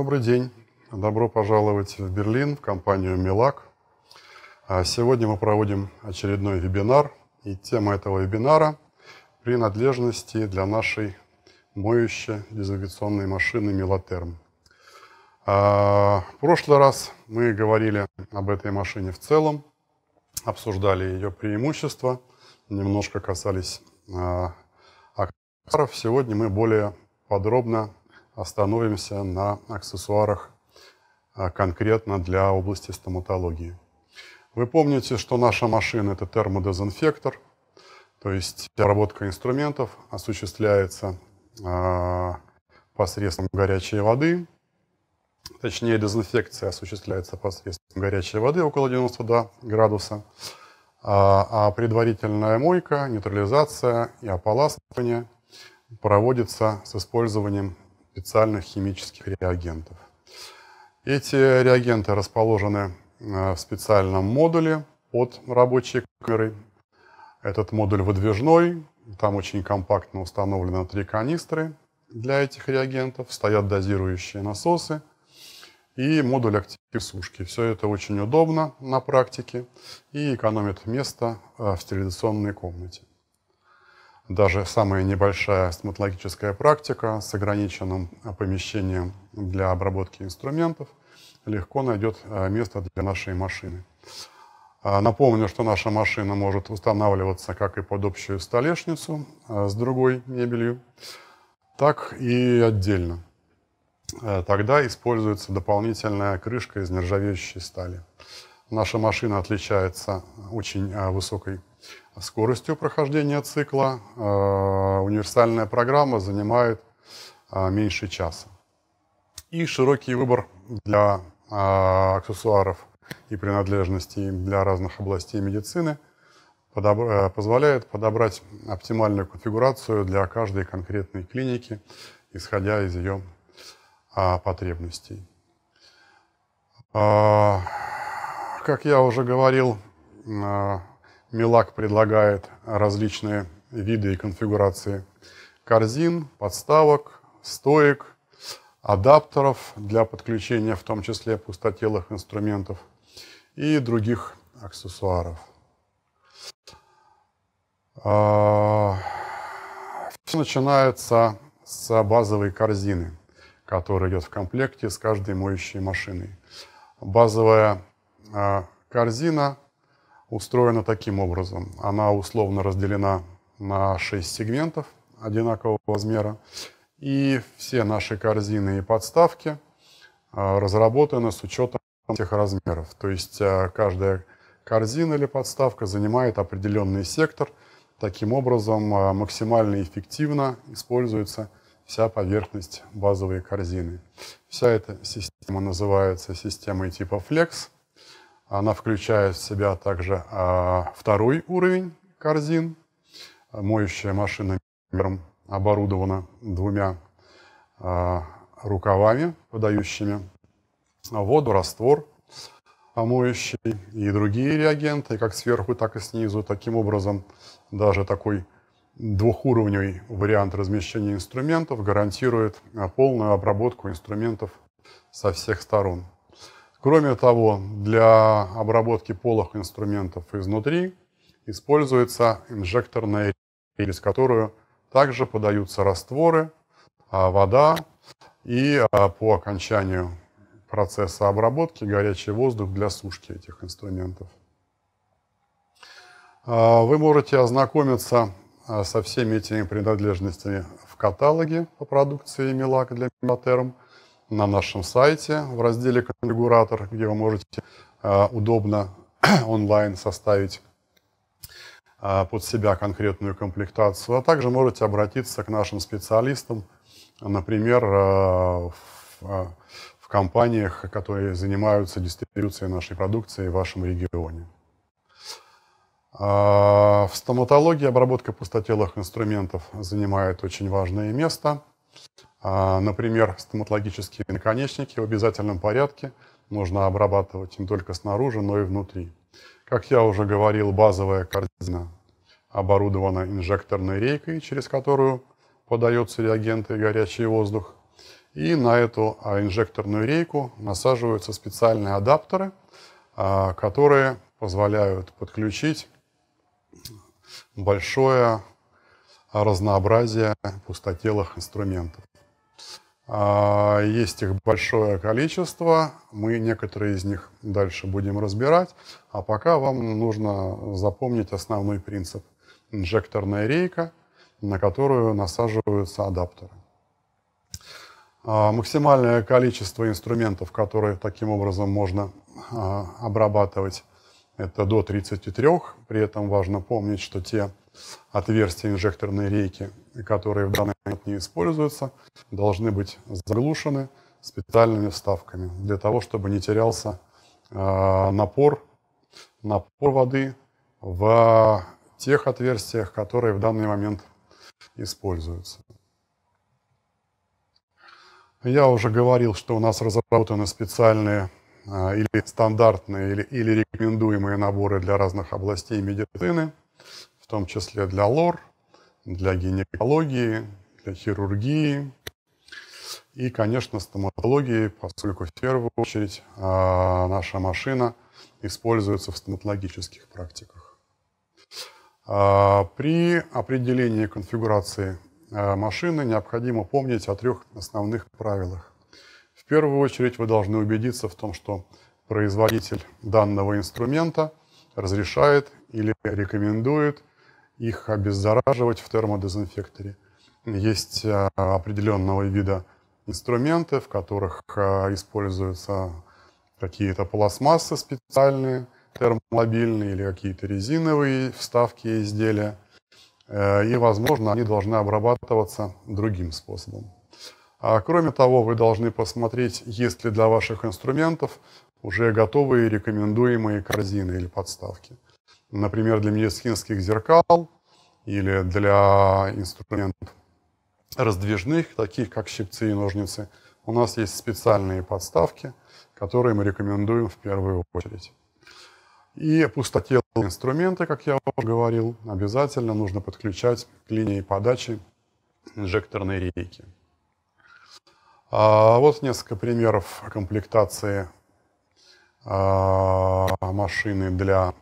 Добрый день. Добро пожаловать в Берлин, в компанию «Милак». А сегодня мы проводим очередной вебинар, и тема этого вебинара – принадлежности для нашей моющей дезинфекционной машины «Милотерм». А, в прошлый раз мы говорили об этой машине в целом, обсуждали ее преимущества, немножко касались а, аксессуаров. Сегодня мы более подробно остановимся на аксессуарах а, конкретно для области стоматологии. Вы помните, что наша машина – это термодезинфектор, то есть обработка инструментов осуществляется а, посредством горячей воды, точнее дезинфекция осуществляется посредством горячей воды около 92 градуса, а, а предварительная мойка, нейтрализация и ополаскивание проводится с использованием специальных химических реагентов. Эти реагенты расположены э, в специальном модуле под рабочей камерой. Этот модуль выдвижной, там очень компактно установлены три канистры для этих реагентов, стоят дозирующие насосы и модуль актив сушки. Все это очень удобно на практике и экономит место э, в стерилизационной комнате даже самая небольшая стоматологическая практика с ограниченным э, помещением для обработки инструментов легко найдет э, место для нашей машины. А, напомню, что наша машина может устанавливаться как и под общую столешницу э, с другой мебелью, так и отдельно. Тогда используется дополнительная крышка из нержавеющей стали. Наша машина отличается очень высокой скоростью прохождения цикла э, универсальная программа занимает э, меньше часа. И широкий выбор для э, аксессуаров и принадлежностей для разных областей медицины позволяет подобрать оптимальную конфигурацию для каждой конкретной клиники, исходя из ее потребностей. Как я уже говорил, Милак предлагает различные виды и конфигурации корзин, подставок, стоек, адаптеров для подключения, в том числе пустотелых инструментов и других аксессуаров. А, Все начинается с базовой корзины, которая идет в комплекте с каждой моющей машиной. Базовая а, корзина – устроена таким образом. Она условно разделена на 6 сегментов одинакового размера. И все наши корзины и подставки э, разработаны с учетом этих размеров. То есть э, каждая корзина или подставка занимает определенный сектор. Таким образом э, максимально эффективно используется вся поверхность базовой корзины. Вся эта система называется системой типа Flex – она включает в себя также а, второй уровень корзин. Моющая машина оборудована двумя а, рукавами, подающими воду, раствор моющий и другие реагенты, как сверху, так и снизу. Таким образом, даже такой двухуровневый вариант размещения инструментов гарантирует а, полную обработку инструментов со всех сторон. Кроме того, для обработки полых инструментов изнутри используется инжекторная через которую также подаются растворы, а, вода и а, по окончанию процесса обработки горячий воздух для сушки этих инструментов. А, вы можете ознакомиться со всеми этими принадлежностями в каталоге по продукции Милак для Милатерм на нашем сайте в разделе «Конфигуратор», где вы можете а, удобно онлайн составить а, под себя конкретную комплектацию, а также можете обратиться к нашим специалистам, например, а, в, компаниях, которые занимаются дистрибуцией нашей продукции в вашем регионе. В стоматологии обработка пустотелых инструментов занимает очень важное место – а, например, стоматологические наконечники в обязательном порядке нужно обрабатывать не только снаружи, но и внутри. Как я уже говорил, базовая корзина оборудована инжекторной рейкой, через которую подаются реагенты и горячий воздух. И на эту а, инжекторную рейку насаживаются специальные адаптеры, а, которые позволяют подключить большое разнообразие пустотелых инструментов. А, есть их большое количество, мы некоторые из них дальше будем разбирать, а пока вам нужно запомнить основной принцип. Инжекторная рейка, на которую насаживаются адаптеры. А, максимальное количество инструментов, которые таким образом можно а, обрабатывать, это до 33. При этом важно помнить, что те отверстия инжекторной рейки, которые в данный момент не используются, должны быть заглушены специальными вставками для того, чтобы не терялся э, напор, напор воды в тех отверстиях, которые в данный момент используются. Я уже говорил, что у нас разработаны специальные а, или стандартные, или, или рекомендуемые наборы для разных областей медицины, в том числе для лор, для гинекологии, для хирургии и, конечно, стоматологии, поскольку в первую очередь а, наша машина используется в стоматологических практиках. А, при определении конфигурации а, машины необходимо помнить о трех основных правилах. В первую очередь вы должны убедиться в том, что производитель данного инструмента разрешает или рекомендует – их обеззараживать в термодезинфекторе. Есть э, определенного вида инструменты, в которых э, используются какие-то пластмассы специальные, термомобильные или какие-то резиновые вставки и изделия. Э, и, возможно, они должны обрабатываться другим способом. А кроме того, вы должны посмотреть, есть ли для ваших инструментов уже готовые рекомендуемые корзины или подставки например, для медицинских зеркал или для инструментов раздвижных, таких как щипцы и ножницы, у нас есть специальные подставки, которые мы рекомендуем в первую очередь. И пустотелые инструменты, как я уже говорил, обязательно нужно подключать к линии подачи инжекторной рейки. А вот несколько примеров комплектации а, машины для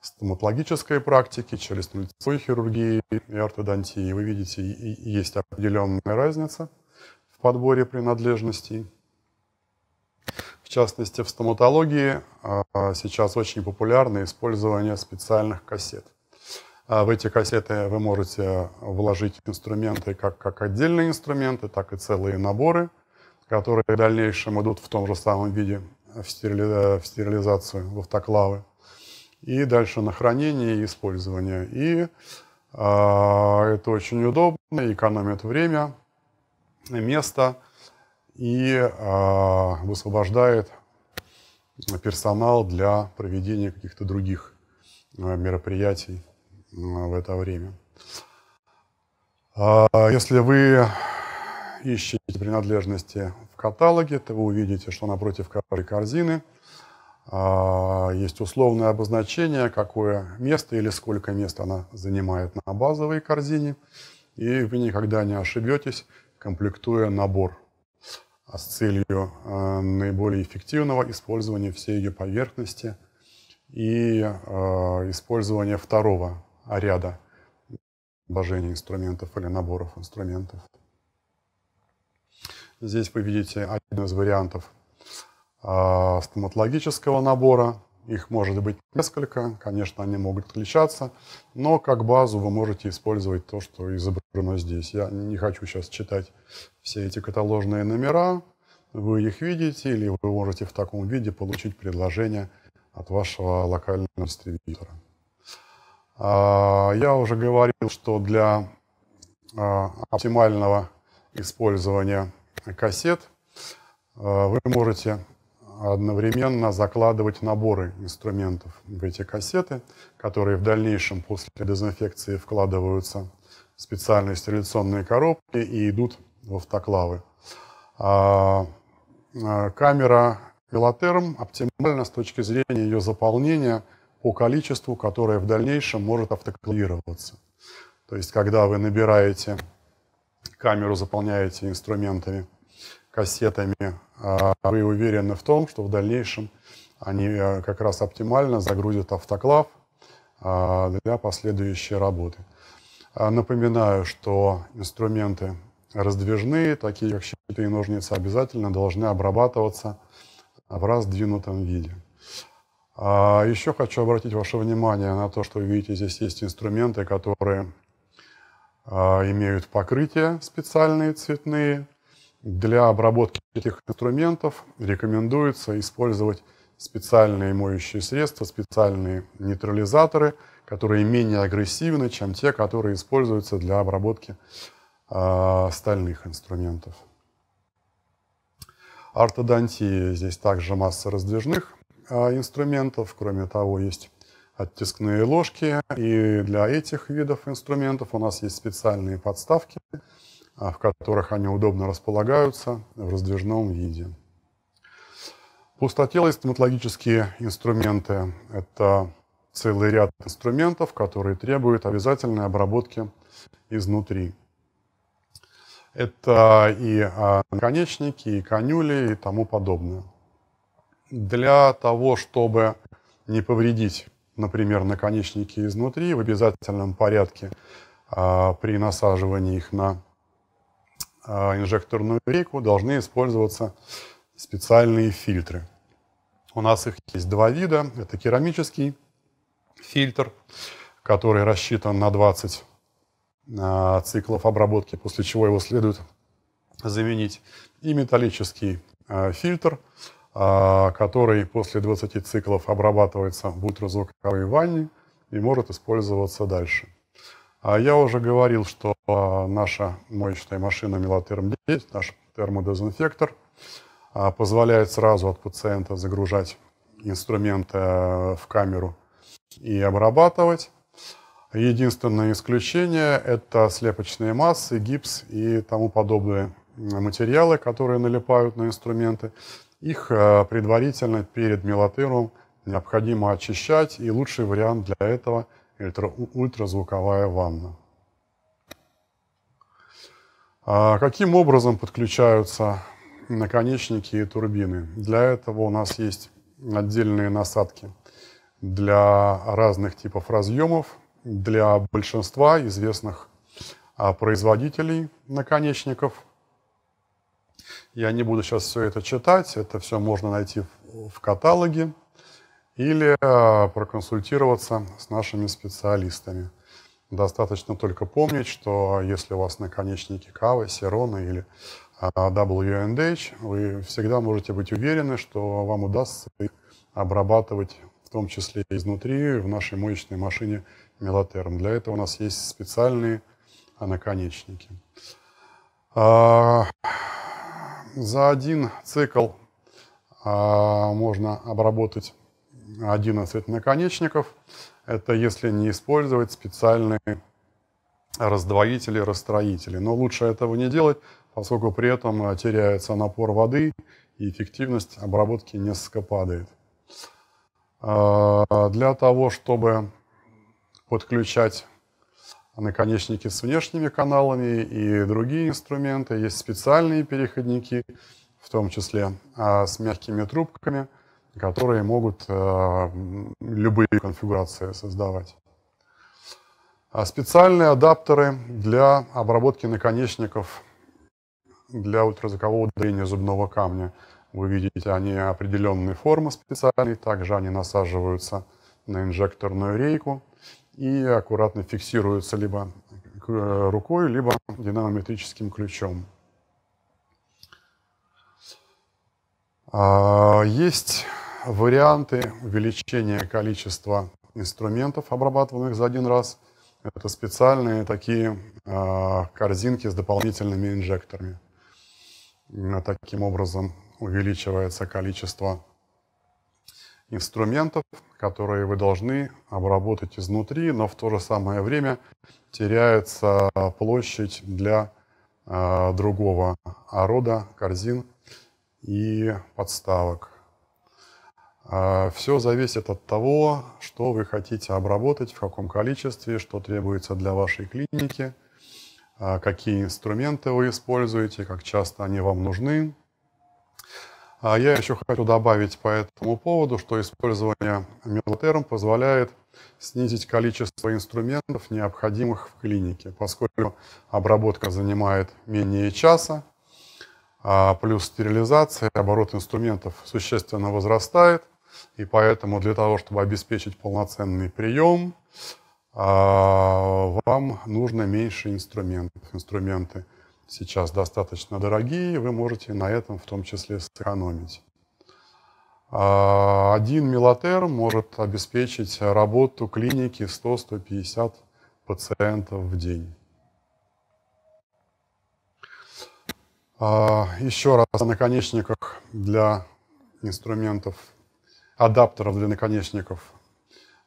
стоматологической практики, через лицевой хирургии и ортодонтии, вы видите, есть определенная разница в подборе принадлежностей. В частности, в стоматологии а, сейчас очень популярно использование специальных кассет. А, в эти кассеты вы можете вложить инструменты как, как отдельные инструменты, так и целые наборы, которые в дальнейшем идут в том же самом виде в, э, стерилизацию, в автоклавы и дальше на хранение и использование. И э, это очень удобно, экономит время, место и э, высвобождает персонал для проведения каких-то других а, мероприятий в это время. Если вы ищете принадлежности в каталоге, то вы увидите, что напротив каждой корзины – а, есть условное обозначение, какое место или сколько мест она занимает на базовой корзине. И вы никогда не ошибетесь, комплектуя набор а, с целью а, наиболее эффективного использования всей ее поверхности и использования второго ряда вложения инструментов или наборов инструментов. Здесь вы видите один из вариантов а, стоматологического набора. Их может быть несколько, конечно, они могут отличаться, но как базу вы можете использовать то, что изображено здесь. Я не хочу сейчас читать все эти каталожные номера, вы их видите, или вы можете в таком виде получить предложение от вашего локального дистрибьютора. А, я уже говорил, что для а, оптимального использования кассет вы можете одновременно закладывать наборы инструментов в эти кассеты, которые в дальнейшем после дезинфекции вкладываются в специальные стерилизационные коробки и идут в автоклавы. А, а, камера Велотерм оптимальна с точки зрения ее заполнения по количеству, которое в дальнейшем может автоклавироваться. То есть, когда вы набираете камеру, заполняете инструментами – кассетами, а, вы уверены в том, что в дальнейшем они э, как раз оптимально загрузят автоклав а, для последующей работы. А, напоминаю, что инструменты раздвижные, такие как щиты и ножницы, обязательно должны обрабатываться в раздвинутом виде. Еще хочу обратить ваше внимание на то, что вы видите, здесь есть инструменты, которые имеют покрытие специальные цветные, для обработки этих инструментов рекомендуется использовать специальные моющие средства, специальные нейтрализаторы, которые менее агрессивны, чем те, которые используются для обработки э, а, стальных инструментов. Ортодонтии здесь также масса раздвижных а, инструментов. Кроме того, есть оттискные ложки. И для этих видов инструментов у нас есть специальные подставки – а, в которых они удобно располагаются в раздвижном виде. Пустотелые стоматологические инструменты – это целый ряд инструментов, которые требуют обязательной обработки изнутри. Это и а, наконечники, и конюли, и тому подобное. Для того, чтобы не повредить, например, наконечники изнутри, в обязательном порядке а, при насаживании их на а, инжекторную реку, должны использоваться специальные фильтры. У нас их есть два вида. Это керамический фильтр, который рассчитан на 20 а, циклов обработки, после чего его следует заменить. И металлический а, фильтр, который после 20 циклов обрабатывается в ультразвуковой ванне и может использоваться дальше. А я уже говорил, что а, наша моечная машина Мелотерм 10, наш термодезинфектор, а, позволяет сразу от пациента загружать инструменты э, в камеру и обрабатывать. Единственное исключение – это слепочные массы, гипс и тому подобные материалы, которые налипают на инструменты. Их э, предварительно перед мелатыром необходимо очищать, и лучший вариант для этого – ультразвуковая ванна. А каким образом подключаются наконечники и турбины? Для этого у нас есть отдельные насадки для разных типов разъемов, для большинства известных а, производителей наконечников. Я не буду сейчас все это читать, это все можно найти в каталоге или э, проконсультироваться с нашими специалистами. Достаточно только помнить, что если у вас наконечники кавы, серона или э, WNDH, вы всегда можете быть уверены, что вам удастся обрабатывать в том числе изнутри в нашей моечной машине Мелатерм. Для этого у нас есть специальные э, наконечники. А, за один цикл а, можно обработать 11 наконечников. Это если не использовать специальные раздвоители, расстроители. Но лучше этого не делать, поскольку при этом э, теряется напор воды и эффективность обработки несколько падает. А, для того, чтобы подключать наконечники с внешними каналами и другие инструменты, есть специальные переходники, в том числе а, с мягкими трубками – которые могут э, любые конфигурации создавать. А специальные адаптеры для обработки наконечников для ультразвукового удаления зубного камня. Вы видите, они определенные формы специальные. также они насаживаются на инжекторную рейку и аккуратно фиксируются либо э, рукой, либо динамометрическим ключом. А, есть варианты увеличения количества инструментов, обрабатываемых за один раз. Это специальные такие а, корзинки с дополнительными инжекторами. Таким образом увеличивается количество инструментов, которые вы должны обработать изнутри, но в то же самое время теряется площадь для а, другого рода корзин и подставок. А, Все зависит от того, что вы хотите обработать, в каком количестве, что требуется для вашей клиники, а, какие инструменты вы используете, как часто они вам нужны. А, я еще хочу добавить по этому поводу, что использование мелотерм позволяет снизить количество инструментов, необходимых в клинике, поскольку обработка занимает менее часа, а плюс стерилизация, оборот инструментов существенно возрастает, и поэтому для того, чтобы обеспечить полноценный прием, а, вам нужно меньше инструментов. Инструменты сейчас достаточно дорогие, вы можете на этом в том числе сэкономить. А, один мелотер может обеспечить работу клиники 100-150 пациентов в день. А, еще раз о наконечниках для инструментов, адаптеров для наконечников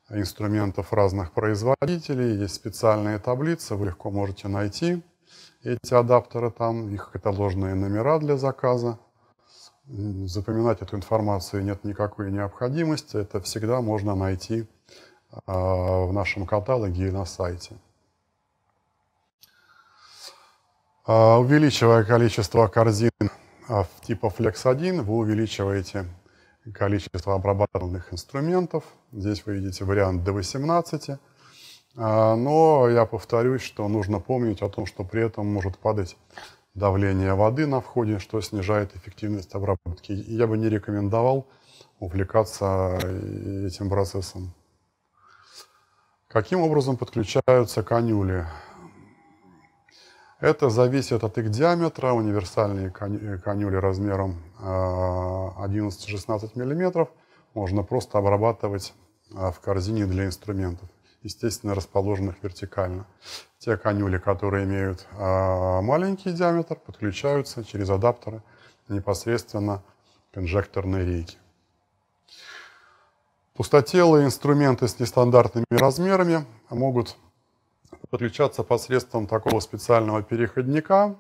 инструментов разных производителей. Есть специальные таблицы, вы легко можете найти эти адаптеры там, их каталожные номера для заказа. Запоминать эту информацию нет никакой необходимости, это всегда можно найти а, в нашем каталоге и на сайте. А, увеличивая количество корзин а, типа Flex 1, вы увеличиваете количество обрабатываемых инструментов. Здесь вы видите вариант до 18. А, но я повторюсь, что нужно помнить о том, что при этом может падать давление воды на входе, что снижает эффективность обработки. я бы не рекомендовал увлекаться э, этим процессом. Каким образом подключаются канюли? Это зависит от их диаметра, универсальные коню э, конюли размером 11-16 а, мм можно просто обрабатывать а, в корзине для инструментов, естественно, расположенных вертикально. Те конюли, которые имеют а, маленький диаметр, подключаются через адаптеры непосредственно к инжекторной рейке. Пустотелые инструменты с нестандартными размерами могут подключаться посредством такого специального переходника,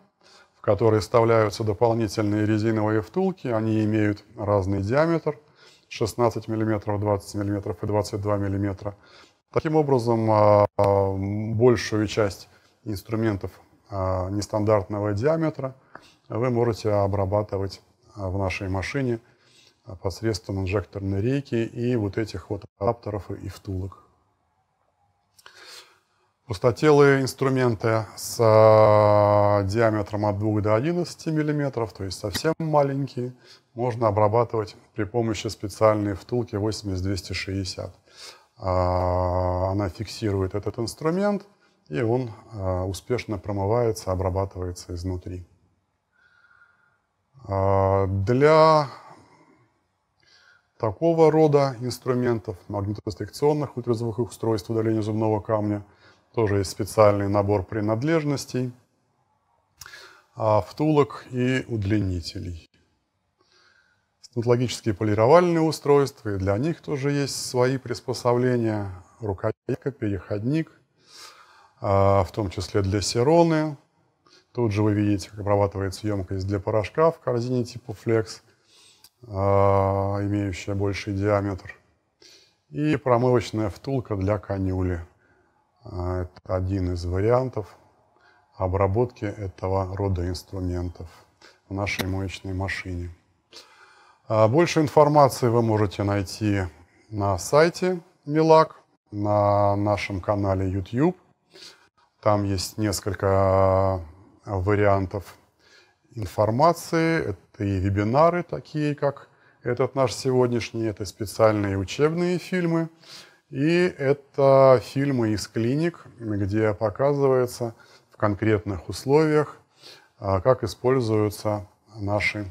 в который вставляются дополнительные резиновые втулки. Они имеют разный диаметр 16 мм, 20 мм и 22 мм. Таким образом, а, а, большую часть инструментов а, нестандартного диаметра вы можете обрабатывать в нашей машине посредством инжекторной рейки и вот этих вот адаптеров и втулок. Пустотелые инструменты с а, диаметром от 2 до 11 мм, то есть совсем маленькие, можно обрабатывать при помощи специальной втулки 8260. А, она фиксирует этот инструмент, и он а, успешно промывается, обрабатывается изнутри. Для такого рода инструментов, магнитоселекционных ультразвуковых устройств удаления зубного камня – тоже есть специальный набор принадлежностей, а, втулок и удлинителей. Стоматологические полировальные устройства, и для них тоже есть свои приспособления. Рукоятка, переходник, а, в том числе для сероны. Тут же вы видите, как обрабатывается емкость для порошка в корзине типа Flex, а, имеющая больший диаметр. И промывочная втулка для канюли. А, это один из вариантов обработки этого рода инструментов в нашей моечной машине. А, больше информации вы можете найти на сайте Милак, на нашем канале YouTube. Там есть несколько а, вариантов информации. Это и вебинары, такие как этот наш сегодняшний, это специальные учебные фильмы, и это фильмы из клиник, где показывается в конкретных условиях, а, как используются наши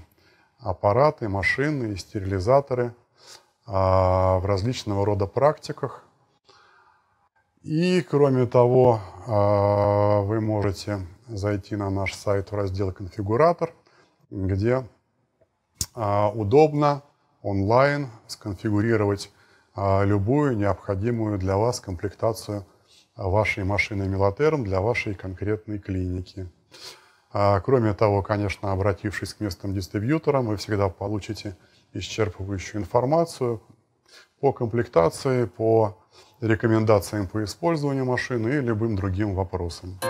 аппараты, машины и стерилизаторы а, в различного рода практиках. И, кроме того, а, вы можете зайти на наш сайт в раздел «Конфигуратор», где удобно онлайн сконфигурировать а, любую необходимую для вас комплектацию вашей машины Милотерм для вашей конкретной клиники. А, кроме того, конечно, обратившись к местным дистрибьюторам, вы всегда получите исчерпывающую информацию по комплектации, по рекомендациям по использованию машины и любым другим вопросам.